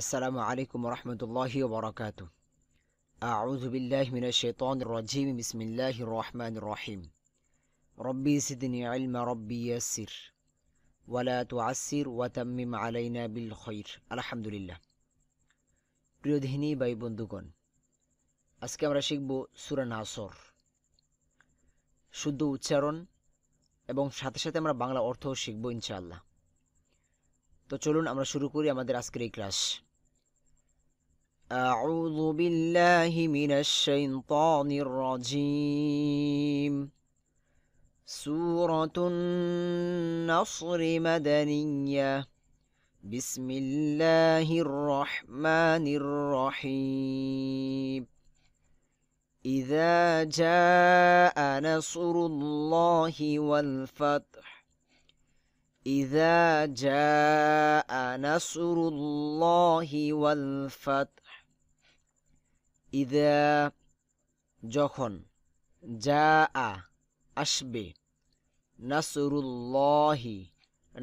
আসসালামু আলাইকুম রহমতুল্লাহি বরকাত আউজবিল্লাহ মিনা শেতন রজিম বিসমিল্লাহ রহমান রহিম রব্বি সিদিন আলমা রব্বি ইয়াসির ওয়ালা তু আসির ওয়াতাম্মিম আলাইনা বিল খৈর আলহামদুলিল্লাহ প্রিয় ধিনী বাই বন্ধুগণ আজকে আমরা শিখব সুরা নাসর শুদ্ধ উচ্চারণ এবং সাথে সাথে আমরা বাংলা অর্থও শিখব ইনশাআল্লাহ তো চলুন আমরা শুরু করি আমাদের আজকের এই ক্লাস أعوذ بالله من الشيطان الرجيم سورة النصر مدنية بسم الله الرحمن الرحيم إذا جاء نصر الله والفتح إذا جاء نصر الله والفتح ইদা যখন যা আ আসবে নাসরুল্লাহি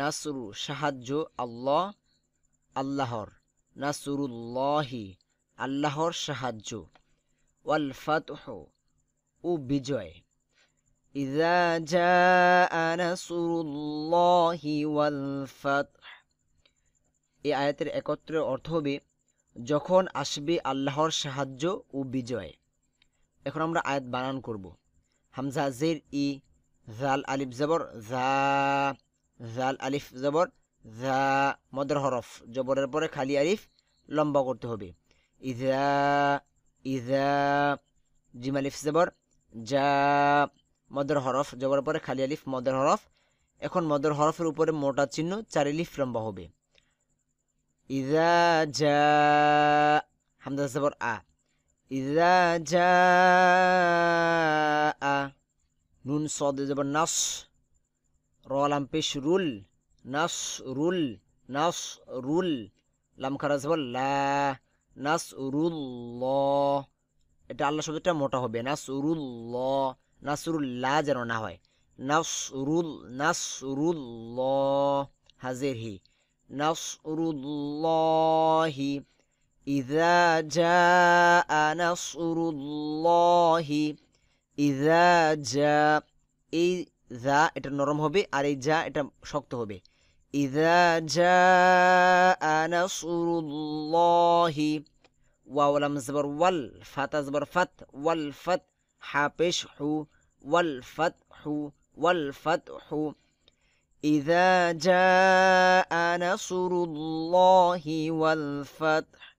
নাসরু সাহায্য আল্লাহ আল্লাহর নাসরুল্লাহি আল্লাহর সাহায্য ওয়াল ফাতহ ও বিজয় إذا جاء نصر الله والفتح এই আয়াতের একত্রে অর্থ হবে যখন আসবে আল্লাহর সাহায্য ও বিজয় এখন আমরা আয়াত বানান করব হামজা জের ই জাল আলিফ জবর জা জাল আলিফ জবর জা মদর হরফ জবরের পরে খালি আলিফ লম্বা করতে হবে ইজা ইজা জিম আলিফ জবর জা মদের হরফ জবর পরে খালি আলিফ মদের হরফ এখন মদের হরফের উপরে মোটা চিহ্ন চার লিফ লম্বা হবে ইজা যা আ ইজা যা আ নুন সদ জবর নাস রলাম পেশ রুল নাস রুল নাস রুল লাম খারাজ বল লা নাস রুল এটা আল্লাহ শব্দটা মোটা হবে নাস রুল নাসরুল্লাহ যেন না হয় নাসরুল নাসরুল্লাহ হাজির হি নাসরুল্লাহি ইজা জা নাসরুল্লাহি ইজা জা এই যা এটা নরম হবে আর এই যা এটা শক্ত হবে ইজা জা নাসরুল্লাহি ওয়াওলাম জবর ওয়াল ফাত জবর ফাত ওয়াল ফাত হাফেশ হু والفتح والفتح إذا جاء نصر الله والفتح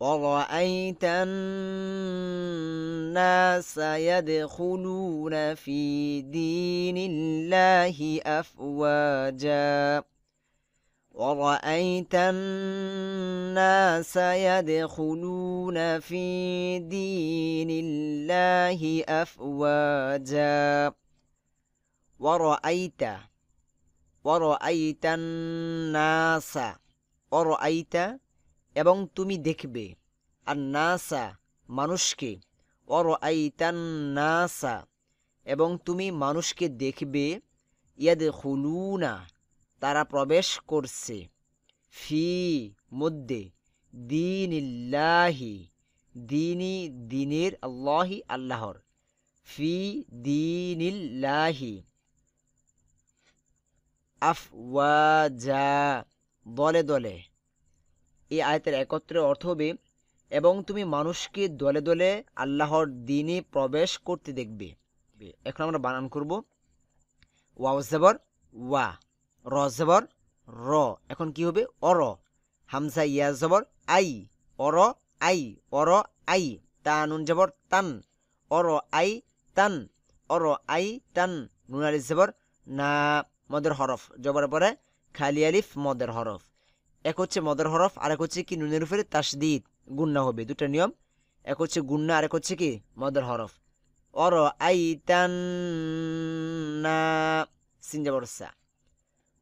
ورأيت الناس يدخلون في دين الله أفواجاً ورأيت الناس يدخلون في دين الله أفواجا ورأيت ورأيت الناس ورأيت এবং তুমি দেখবে আর নাসা মানুষকে অরআইতান নাসা এবং তুমি মানুষকে দেখবে ইয়াদ খুলুনা তারা প্রবেশ করছে ফি মধ্যে দিনিল্লাহি ইল্লাহি দিনই দিনের আল্লাহি আল্লাহর ফি দিনিল্লাহি আফওয়াজা দলে দলে এই আয়তের একত্রে অর্থ হবে এবং তুমি মানুষকে দলে দলে আল্লাহর দিনে প্রবেশ করতে দেখবে এখন আমরা বানান করব ওয়াও ওয়া র জবর র এখন কি হবে অর হামসা ইয়া জবর আই অর আই অর আই তা নুন জবর তান অর আই তান অর আই তান নুন আলিফ জবর না মদের হরফ জবর পরে খালি আলিফ মদের হরফ এক হচ্ছে মদের হরফ আর এক হচ্ছে কি নুনের উপরে তাসদিদ গুন্না হবে দুটা নিয়ম এক হচ্ছে গুন্না আর এক হচ্ছে কি মদের হরফ অর আই তান না সা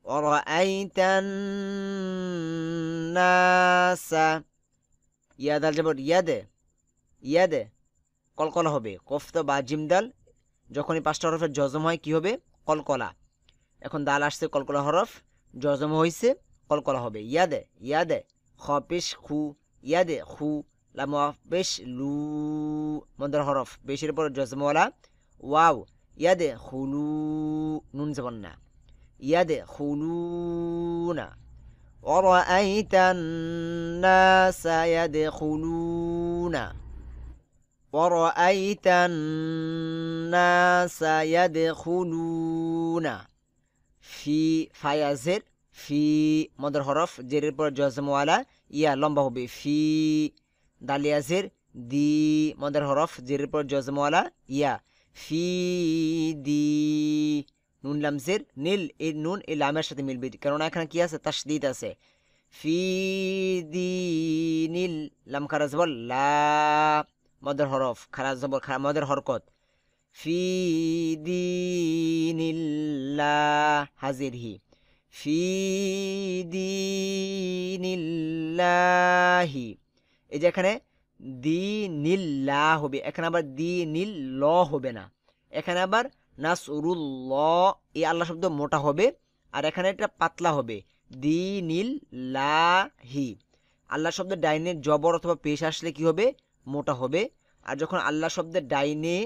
ورأيت الناس ইয়াদ আল জবর ইয়াদে ইয়াদে কলকলা হবে কফত বা জিমদাল যখনই পাঁচটা হরফের জজম হয় কি হবে কলকলা এখন দাল আসছে কলকলা হরফ জজম হয়েছে কলকলা হবে ইয়াদে ইয়াদে খপেশ খু ইয়াদে খু লামফেশ লু মন্দর হরফ বেশের পর জজমওয়ালা ওয়াও ইয়াদে হুলু নুন না يدخلون ورأيت الناس يدخلون ورأيت الناس يدخلون في فيزر في مدر حرف جرير پر جزموالا يا لمبا হবে في دي مدر حرف جرير জেরের جزم জজমওয়ালা يا في دي নুন লামজের নীল এই নুন এই লামের সাথে মিলবে কেননা এখানে কি আছে তাসদিদ আছে ফি দি নীল লাম খারাজ বল লা মদের হরফ খারাজ জবর মদের হরকত ফি দি নীল হাজির হি ফি দি নীলাহি এই যে এখানে দি নীল লা হবে এখানে আবার দি নীল ল হবে না এখানে আবার নাসরুল্ল এই আল্লাহ শব্দ মোটা হবে আর এখানে এটা পাতলা হবে দি নীল লাহি আল্লাহ শব্দে ডাইনে জবর অথবা পেশ আসলে কি হবে মোটা হবে আর যখন আল্লাহ শব্দে ডাইনে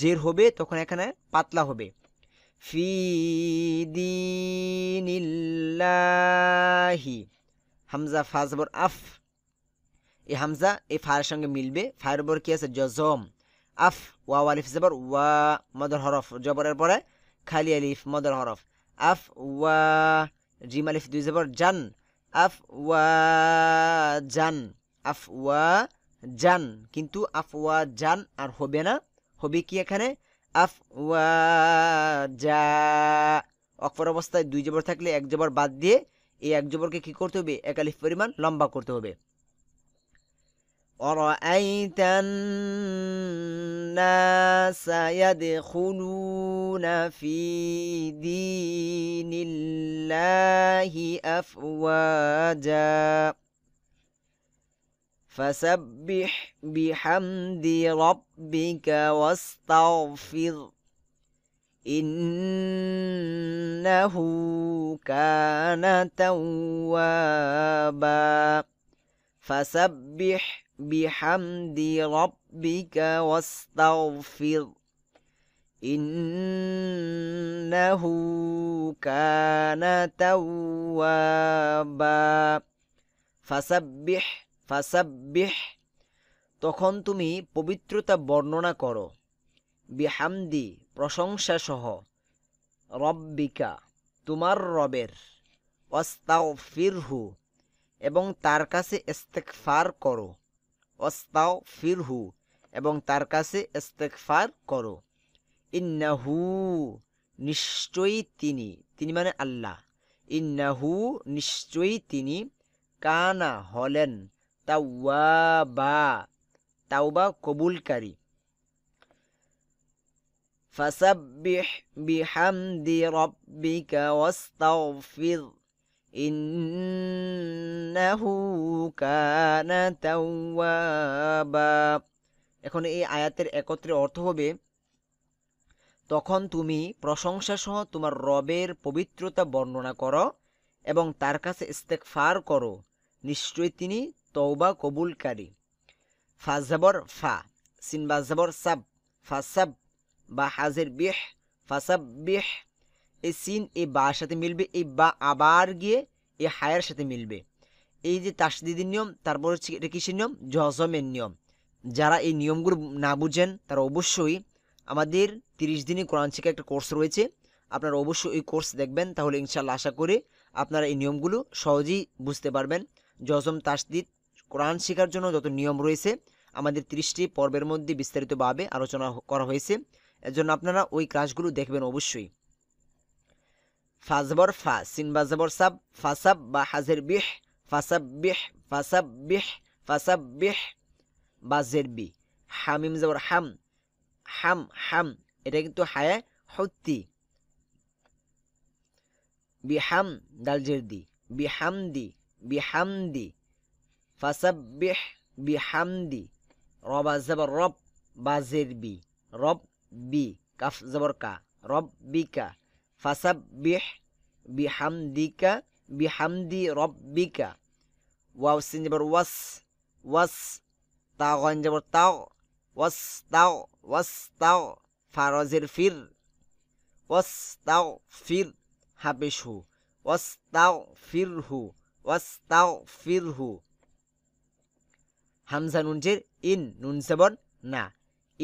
জের হবে তখন এখানে পাতলা হবে ফি দিনিল্লাহি হামজা ফাজবর আফ এই হামজা এই ফায়ের সঙ্গে মিলবে ফায়ের বর কি আছে জজম আফ ওয়া আলিফ জবর ওয়া মদর হরফ জবরের পরে খালি আলিফ মদর হরফ আফ ওয়া জিম আলিফ দুই জবর জান আফ ওয়া জান আফ ওয়া জান কিন্তু আফ ওয়া জান আর হবে না হবে কি এখানে আফ ওয়া জা অকফর অবস্থায় দুই জবর থাকলে এক জবর বাদ দিয়ে এই এক জবরকে কি করতে হবে এক আলিফ পরিমাণ লম্বা করতে হবে ورأيت الناس يدخلون في دين الله أفواجا فسبح بحمد ربك واستغفر إنه كان توابا فسبح بحمد ربك واستغفر إنه كان توابا فسبح فسبح তখন তুমি পবিত্রতা বর্ণনা করো বিহামদি প্রশংসা সহ রব্বিকা তোমার রবের অস্তাও ফিরহু এবং তার কাছে ইস্তেকফার করো ওস্তাও ফিরহু এবং তার কাছে ইস্তেকফার করো ইন্নাহু নিশ্চয়ই তিনি তিনি মানে আল্লাহ ইন্নাহু নিশ্চয়ই তিনি কানা হলেন তাওয়াবা তাওবা কবুলকারী ফাসাব্বিহ বিহামদি রব্বিকা ওয়াস্তাগফির ইন্নাহু কানা তাওয়াবা এখন এই আয়াতের একত্রে অর্থ হবে তখন তুমি প্রশংসা সহ তোমার রবের পবিত্রতা বর্ণনা করো এবং তার কাছে ফার করো নিশ্চয়ই তিনি তৌবা কবুলকারী ফাজাবর ফা সিনবাজাবর সাব ফাসাব বা হাজের বিহ ফাসাব বিহ এই সিন এই বার সাথে মিলবে এই বা আবার গিয়ে এই হায়ার সাথে মিলবে এই যে তাসদিদের নিয়ম তারপর হচ্ছে এটা কিসের নিয়ম জহজমের নিয়ম যারা এই নিয়মগুলো না বুঝেন তারা অবশ্যই আমাদের তিরিশ দিনে কোরআন শিক্ষা একটা কোর্স রয়েছে আপনারা অবশ্যই এই কোর্স দেখবেন তাহলে ইনশাল্লাহ আশা করে আপনারা এই নিয়মগুলো সহজেই বুঝতে পারবেন জজম তাসদিদ কোরআন শেখার জন্য যত নিয়ম রয়েছে আমাদের তিরিশটি পর্বের মধ্যে বিস্তারিতভাবে আলোচনা করা হয়েছে এর জন্য আপনারা ওই ক্লাসগুলো দেখবেন অবশ্যই ফাজবর ফা সিন বাজবর সাব ফাসাব বা হাজের বিহ ফাসাব বিহ ফাসাব বিহ ফাসাব বিহ বাজের বি হামিম জবর হাম হাম হাম এটা কিন্তু হায় হত্যি বিহাম দালজের দি বিহামদি বিহামদি বিহাম বিহামদি রবা জবর রব বাজের বি রব বি কাফ জবর কা রব বি কা ফাসাব্বিহ বিহামদিকা বিহামদি রব্বিকা ওয়াও সিন জবর ওয়াস ওয়াস তাও গঞ্জ জবর তাও ওয়াস তাও ওয়াস তাও ফারজের ফির ওয়াস তাও ফির হাবিশ হু ওয়াস তাও ফির হু ওয়াস তাও ফির হু হামজা নুনজের ইন নুন সেবন না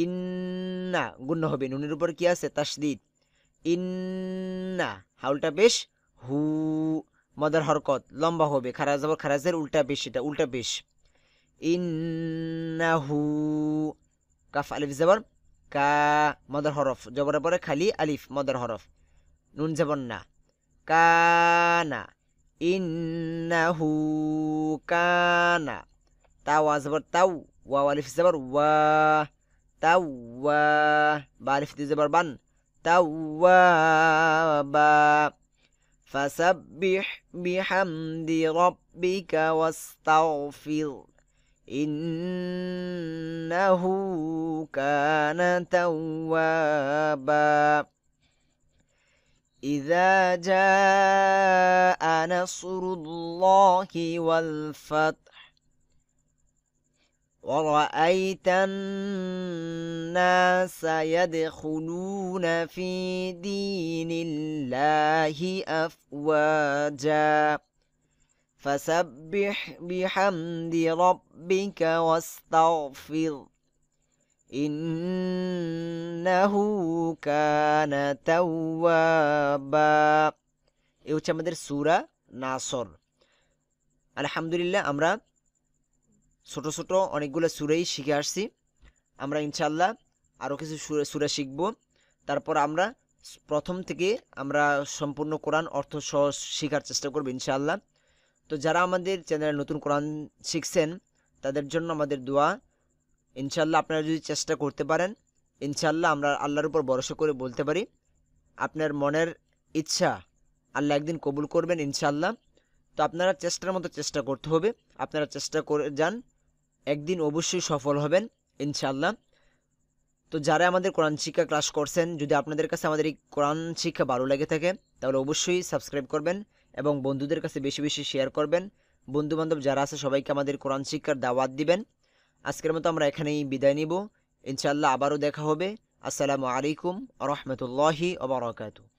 ইন্না গুণ্য হবে নুনের উপর কি আছে তাসদিদ ইন্না হাউলটা বেশ হু মদার হরকত লম্বা হবে খারাজ আবার খারাজের উল্টা বেশ এটা উল্টা বেশ হু কাফ আলিফ জবর কা মদার হরফ জবরের পরে খালি আলিফ মদার হরফ নুন জবর না কানা ইন্না হু কানা তাও আজবর তাও ওয়া আলিফ জবর ওয়া তাও ওয়া বা আলিফ জবর বান توابا فسبح بحمد ربك واستغفر إنه كان توابا إذا جاء نصر الله والفتح ورأيت الناس يدخلون في دين الله أفواجا فسبح بحمد ربك واستغفر إنه كان توابا إيوة مدر سورة ناصر الحمد لله أمرأ ছোট ছোট অনেকগুলো সুরেই শিখে আসছি আমরা ইনশাল্লাহ আরও কিছু সুরে সুরে শিখব তারপর আমরা প্রথম থেকে আমরা সম্পূর্ণ কোরআন অর্থ সহ শেখার চেষ্টা করব ইনশাআল্লাহ তো যারা আমাদের চ্যানেলে নতুন কোরআন শিখছেন তাদের জন্য আমাদের দোয়া ইনশাল্লাহ আপনারা যদি চেষ্টা করতে পারেন ইনশাল্লাহ আমরা আল্লাহর উপর ভরসা করে বলতে পারি আপনার মনের ইচ্ছা আল্লাহ একদিন কবুল করবেন ইনশাল্লাহ তো আপনারা চেষ্টার মতো চেষ্টা করতে হবে আপনারা চেষ্টা করে যান একদিন অবশ্যই সফল হবেন ইনশাল্লাহ তো যারা আমাদের কোরআন শিক্ষা ক্লাস করছেন যদি আপনাদের কাছে আমাদের এই কোরআন শিক্ষা ভালো লেগে থাকে তাহলে অবশ্যই সাবস্ক্রাইব করবেন এবং বন্ধুদের কাছে বেশি বেশি শেয়ার করবেন বন্ধুবান্ধব যারা আছে সবাইকে আমাদের কোরআন শিক্ষার দাওয়াত দিবেন আজকের মতো আমরা এখানেই বিদায় নিব ইনশাল্লাহ আবারও দেখা হবে আসসালামু আলাইকুম রহমতুল্লাহি ওবরাকাতু